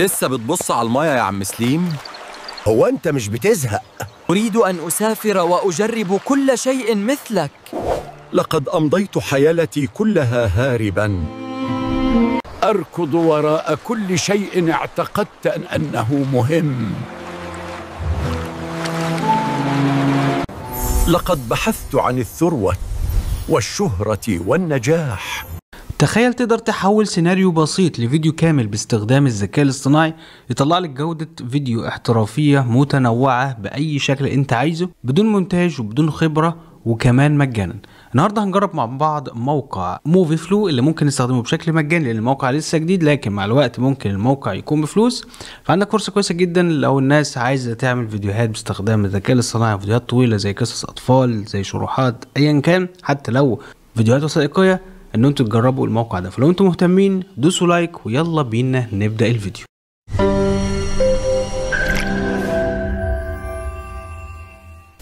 لسه بتبص على المايه يا عم سليم هو انت مش بتزهق اريد ان اسافر واجرب كل شيء مثلك لقد امضيت حيالتي كلها هاربا اركض وراء كل شيء اعتقدت أن انه مهم لقد بحثت عن الثروه والشهره والنجاح تخيل تقدر تحول سيناريو بسيط لفيديو كامل باستخدام الذكاء الاصطناعي يطلع لك جودة فيديو احترافية متنوعة بأي شكل انت عايزه بدون مونتاج وبدون خبرة وكمان مجانا النهارده هنجرب مع بعض موقع موفي فلو اللي ممكن نستخدمه بشكل مجاني لان الموقع لسه جديد لكن مع الوقت ممكن الموقع يكون بفلوس فعندك فرصه كويسه جدا لو الناس عايزه تعمل فيديوهات باستخدام الذكاء الاصطناعي فيديوهات طويله زي قصص اطفال زي شروحات ايا كان حتى لو فيديوهات وثائقيه ان انتوا تجربوا الموقع ده فلو انتوا مهتمين دوسوا لايك ويلا بينا نبدا الفيديو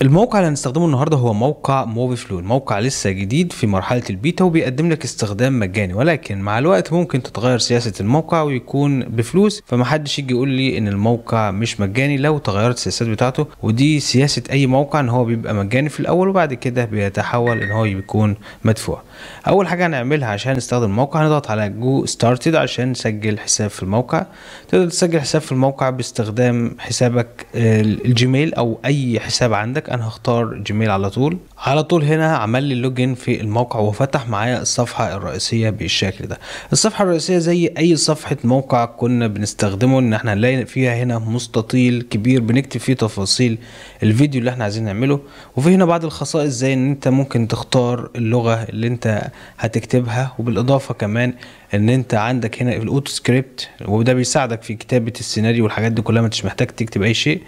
الموقع اللي هنستخدمه النهارده هو موقع موفي فلو الموقع لسه جديد في مرحله البيتا وبيقدم لك استخدام مجاني ولكن مع الوقت ممكن تتغير سياسه الموقع ويكون بفلوس فمحدش يجي يقول لي ان الموقع مش مجاني لو تغيرت السياسات بتاعته ودي سياسه اي موقع ان هو بيبقى مجاني في الاول وبعد كده بيتحول ان هو بيكون مدفوع اول حاجه هنعملها عشان نستخدم الموقع هنضغط على جو ستارتد عشان نسجل حساب في الموقع تقدر تسجل حساب في الموقع باستخدام حسابك الجيميل او اي حساب عندك انا هختار جيميل على طول على طول هنا عمل لي لوجن في الموقع وفتح معايا الصفحه الرئيسيه بالشكل ده الصفحه الرئيسيه زي اي صفحه موقع كنا بنستخدمه ان احنا نلاقي فيها هنا مستطيل كبير بنكتب فيه تفاصيل الفيديو اللي احنا عايزين نعمله وفي هنا بعض الخصائص زي ان انت ممكن تختار اللغه اللي انت هتكتبها وبالاضافه كمان ان انت عندك هنا الاوتو سكريبت وده بيساعدك في كتابه السيناريو والحاجات دي كلها ما محتاج تكتب اي شيء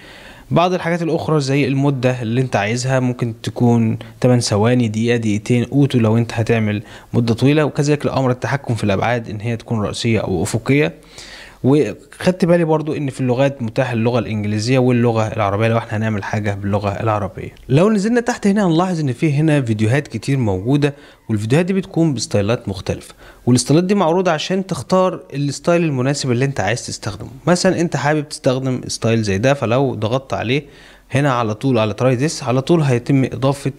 بعض الحاجات الاخرى زي المده اللي انت عايزها ممكن تكون 8 ثواني دقيقه دقيقتين اوتو لو انت هتعمل مده طويله وكذلك الامر التحكم في الابعاد ان هي تكون راسيه او افقيه وخدت بالي برضو ان في اللغات متاح اللغه الانجليزيه واللغه العربيه لو احنا هنعمل حاجه باللغه العربيه لو نزلنا تحت هنا هنلاحظ ان في هنا فيديوهات كتير موجوده والفيديوهات دي بتكون بستايلات مختلفه والاستايلات دي معروضه عشان تختار الستايل المناسب اللي انت عايز تستخدمه مثلا انت حابب تستخدم ستايل زي ده فلو ضغطت عليه هنا على طول على تراي ذس على طول هيتم اضافه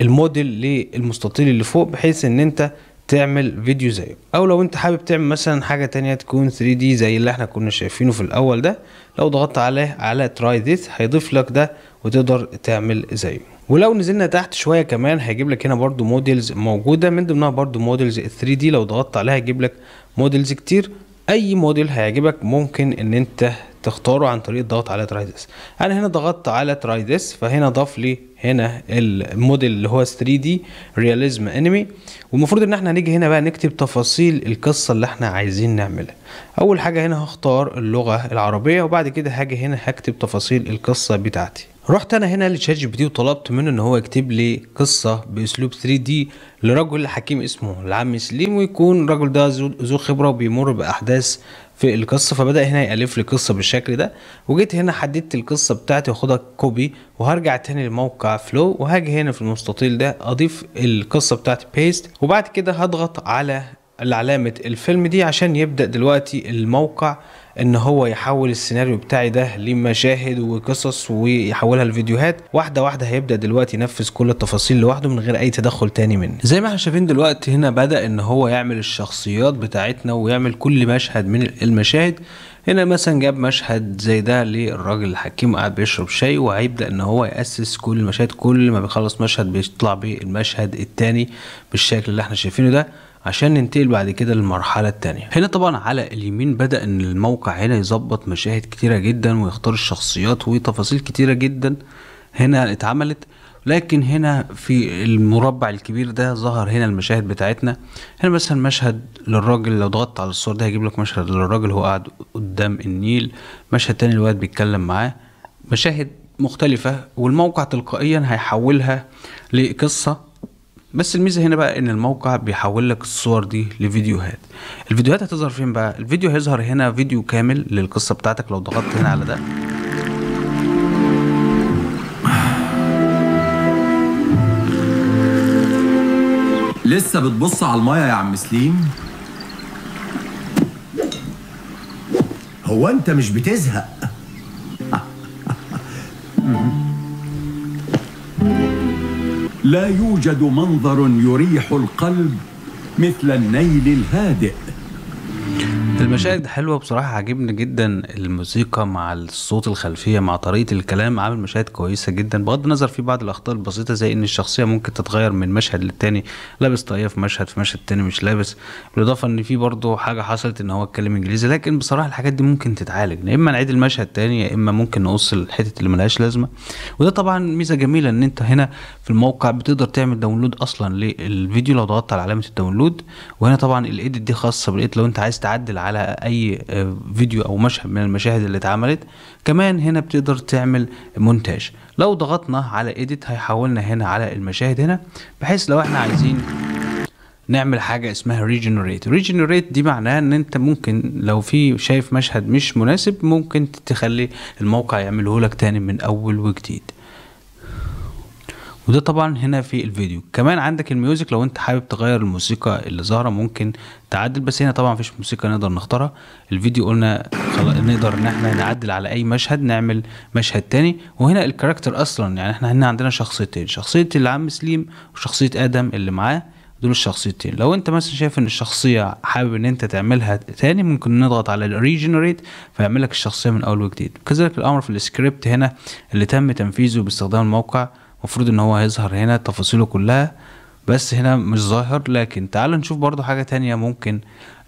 الموديل للمستطيل اللي فوق بحيث ان انت تعمل فيديو زيه او لو انت حابب تعمل مثلا حاجه تانية تكون 3 دي زي اللي احنا كنا شايفينه في الاول ده لو ضغطت عليه على تراي ذيس هيضيف لك ده وتقدر تعمل زيه ولو نزلنا تحت شويه كمان هيجيب لك هنا برده موديلز موجوده من ضمنها برده موديلز 3 دي لو ضغطت عليها هيجيب لك موديلز كتير اي موديل هيعجبك ممكن ان انت تختاره عن طريق الضغط على تراي ذيس انا هنا ضغطت على تراي ذيس فهنا ضاف لي هنا الموديل اللي هو 3 دي رياليزم انمي والمفروض ان احنا هنيجي هنا بقى نكتب تفاصيل القصه اللي احنا عايزين نعملها اول حاجه هنا هختار اللغه العربيه وبعد كده هاجي هنا هكتب تفاصيل القصه بتاعتي رحت انا هنا لشات جي بي تي وطلبت منه ان هو يكتب لي قصه باسلوب 3 دي لرجل حكيم اسمه العم سليم ويكون الرجل ده ذو خبره وبيمر باحداث في القصه فبدا هنا يالف لي قصه بالشكل ده وجيت هنا حددت القصه بتاعتي واخدها كوبي وهرجع تاني لموقع فلو وهاجي هنا في المستطيل ده اضيف القصه بتاعتي بيست وبعد كده هضغط على علامه الفيلم دي عشان يبدا دلوقتي الموقع ان هو يحول السيناريو بتاعي ده لمشاهد وقصص ويحولها لفيديوهات واحده واحده هيبدا دلوقتي ينفذ كل التفاصيل لوحده من غير اي تدخل تاني مني زي ما احنا شايفين دلوقتي هنا بدا ان هو يعمل الشخصيات بتاعتنا ويعمل كل مشهد من المشاهد هنا مثلا جاب مشهد زي ده للراجل الحكيم قاعد بيشرب شاي وهيبدا ان هو ياسس كل المشاهد كل ما بيخلص مشهد بيطلع بالمشهد التاني بالشكل اللي احنا شايفينه ده عشان ننتقل بعد كده للمرحلة التانية هنا طبعا على اليمين بدأ ان الموقع هنا يظبط مشاهد كتيرة جدا ويختار الشخصيات وتفاصيل كتيرة جدا هنا اتعملت لكن هنا في المربع الكبير ده ظهر هنا المشاهد بتاعتنا هنا مثلا مشهد للراجل لو ضغطت على الصور ده هيجيب لك مشهد للراجل هو قاعد قدام النيل مشهد تاني الواد بيتكلم معاه مشاهد مختلفة والموقع تلقائيا هيحولها لقصة بس الميزه هنا بقى ان الموقع بيحول لك الصور دي لفيديوهات الفيديوهات هتظهر فين بقى الفيديو هيظهر هنا فيديو كامل للقصه بتاعتك لو ضغطت هنا على ده لسه بتبص على المايه يا عم سليم هو انت مش بتزهق لا يوجد منظر يريح القلب مثل النيل الهادئ المشاهد حلوه بصراحه عاجبني جدا الموسيقى مع الصوت الخلفيه مع طريقه الكلام عامل مشاهد كويسه جدا بغض النظر في بعض الاخطاء البسيطه زي ان الشخصيه ممكن تتغير من مشهد للتاني لابس طاقيه في مشهد في مشهد تاني مش لابس بالاضافه ان في برضه حاجه حصلت ان هو اتكلم انجليزي لكن بصراحه الحاجات دي ممكن تتعالج يا اما نعيد المشهد تاني يا اما ممكن نقص الحتت اللي ملهاش لازمه وده طبعا ميزه جميله ان انت هنا في الموقع بتقدر تعمل داونلود اصلا للفيديو لو ضغطت على علامه الداونلود وهنا طبعا الايديت دي خاصه بالايديت لو انت عايز تعدل على اي آه، فيديو او مشهد من المشاهد اللي اتعملت كمان هنا بتقدر تعمل مونتاج لو ضغطنا على ايديت هيحولنا هنا على المشاهد هنا بحيث لو احنا عايزين نعمل حاجة اسمها ريجنريت ريجنريت دي معناها ان انت ممكن لو في شايف مشهد مش مناسب ممكن تخلي الموقع يعمله لك تاني من اول وجديد وده طبعا هنا في الفيديو كمان عندك الميوزك لو انت حابب تغير الموسيقى اللي ظاهره ممكن تعدل بس هنا طبعا مفيش موسيقى نقدر نختارها الفيديو قلنا نقدر ان احنا نعدل على اي مشهد نعمل مشهد تاني وهنا الكاركتر اصلا يعني احنا هنا عندنا شخصيتين شخصيه العم سليم وشخصيه ادم اللي معاه دول الشخصيتين لو انت مثلا شايف ان الشخصيه حابب ان انت تعملها تاني ممكن نضغط على ريجنريت فيعمل لك الشخصيه من اول وجديد كذلك الامر في السكريبت هنا اللي تم تنفيذه باستخدام الموقع المفروض ان هو هيظهر هنا تفاصيله كلها بس هنا مش ظاهر لكن تعالوا نشوف برضو حاجة تانية ممكن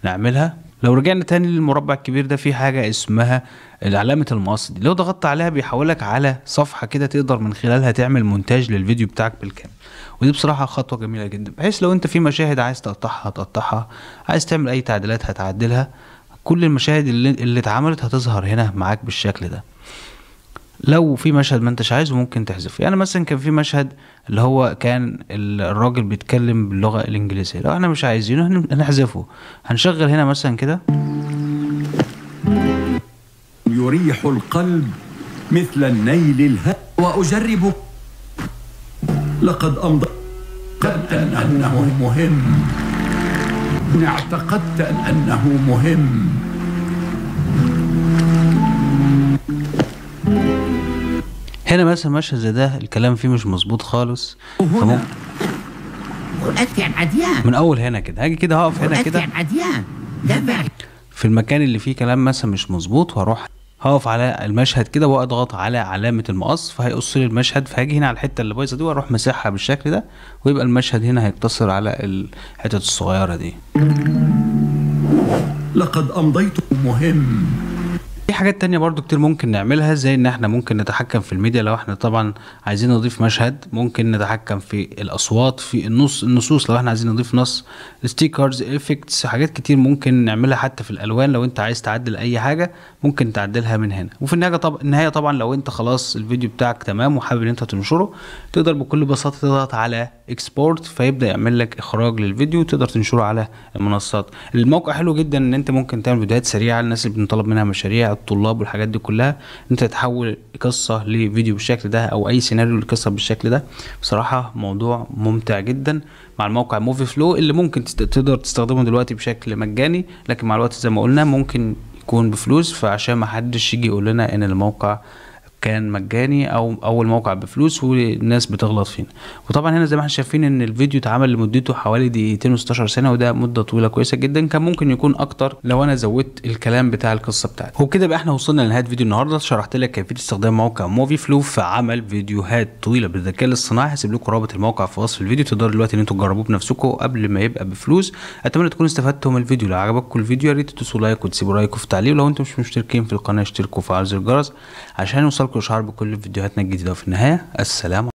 نعملها لو رجعنا تاني للمربع الكبير ده في حاجة اسمها علامة المقص دي لو ضغطت عليها بيحولك على صفحة كده تقدر من خلالها تعمل مونتاج للفيديو بتاعك بالكامل ودي بصراحة خطوة جميلة جدا بحيث لو انت في مشاهد عايز تقطعها هتقطعها عايز تعمل اي تعديلات هتعدلها كل المشاهد اللي, اللي اتعملت هتظهر هنا معاك بالشكل ده لو في مشهد ما انتش عايزه ممكن تحذفه يعني مثلا كان في مشهد اللي هو كان الراجل بيتكلم باللغه الانجليزيه لو احنا مش عايزينه هنحذفه هنشغل هنا مثلا كده يريح القلب مثل النيل الهاء واجرب لقد امضى اعتقدت انه مهم اعتقدت انه مهم هنا مثلا مشهد زي ده الكلام فيه مش مظبوط خالص وهنا عديان من أول هنا كده هاجي كده هقف هنا كده في المكان اللي فيه كلام مثلا مش مظبوط واروح هقف على المشهد كده واضغط على علامه المقص فهيقص لي المشهد فهاجي هنا على الحته اللي بايظه دي واروح مسحها بالشكل ده ويبقى المشهد هنا هيقتصر على الحتت الصغيره دي لقد امضيت مهم في حاجات تانية برضو كتير ممكن نعملها زي ان احنا ممكن نتحكم في الميديا لو احنا طبعا عايزين نضيف مشهد ممكن نتحكم في الاصوات في النص النصوص لو احنا عايزين نضيف نص الستيكرز افكتس حاجات كتير ممكن نعملها حتى في الالوان لو انت عايز تعدل اي حاجه ممكن تعدلها من هنا وفي النهايه طب النهايه طبعا لو انت خلاص الفيديو بتاعك تمام وحابب ان انت تنشره تقدر بكل بساطه تضغط على اكسبورت فيبدا يعمل لك اخراج للفيديو وتقدر تنشره على المنصات الموقع حلو جدا ان انت ممكن تعمل فيديوهات سريعه للناس اللي بنطلب منها مشاريع الطلاب والحاجات دي كلها انت تحول قصه لفيديو بالشكل ده او اي سيناريو لقصه بالشكل ده بصراحه موضوع ممتع جدا مع الموقع موفي فلو اللي ممكن تقدر تستخدمه دلوقتي بشكل مجاني لكن مع الوقت زي ما قلنا ممكن يكون بفلوس فعشان ما حدش يجي يقول لنا ان الموقع كان مجاني او اول موقع بفلوس والناس بتغلط فينا وطبعا هنا زي ما احنا شايفين ان الفيديو اتعمل لمدته حوالي دقيقتين و16 سنه وده مده طويله كويسه جدا كان ممكن يكون اكتر لو انا زودت الكلام بتاع القصه بتاعتي وكده بقى احنا وصلنا لنهايه فيديو النهارده شرحت لك كيفيه استخدام موقع موفي فلو في عمل فيديوهات طويله بالذكاء الاصطناعي هسيب لكم رابط الموقع في وصف الفيديو تقدروا دلوقتي ان انتم تجربوه بنفسكم قبل ما يبقى بفلوس اتمنى تكونوا استفدتوا من الفيديو لو عجبكم الفيديو يا ريت تدوسوا لايك وتسيبوا رايكم في التعليق لو انتم مش مشتركين في القناه اشتركوا وفعلوا زر الجرس عشان يوصلكم وشعر بكل فيديوهاتنا الجديدة وفي النهاية السلام